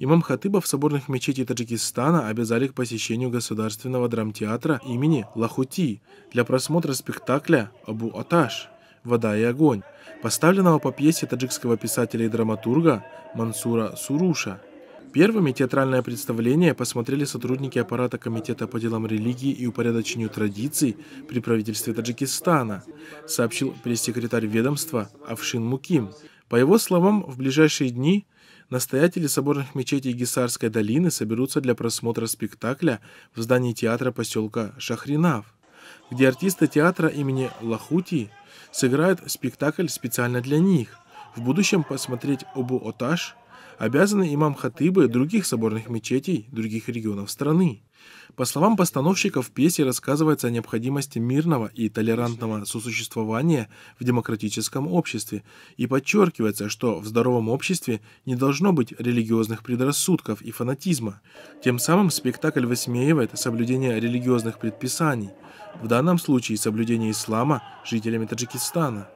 Имам Хатыба в соборных мечетях Таджикистана обязали к посещению Государственного драмтеатра имени Лахути для просмотра спектакля «Абу Аташ» «Вода и огонь», поставленного по пьесе таджикского писателя и драматурга Мансура Суруша. Первыми театральное представление посмотрели сотрудники аппарата Комитета по делам религии и упорядочению традиций при правительстве Таджикистана, сообщил пресс-секретарь ведомства Авшин Муким. По его словам, в ближайшие дни настоятели соборных мечетей Гисарской долины соберутся для просмотра спектакля в здании театра поселка Шахринав, где артисты театра имени Лахути сыграют спектакль специально для них. В будущем посмотреть Обу Оташ обязаны имам хатыбы других соборных мечетей других регионов страны. По словам постановщиков, в пьесе рассказывается о необходимости мирного и толерантного сосуществования в демократическом обществе и подчеркивается, что в здоровом обществе не должно быть религиозных предрассудков и фанатизма. Тем самым спектакль высмеивает соблюдение религиозных предписаний, в данном случае соблюдение ислама жителями Таджикистана.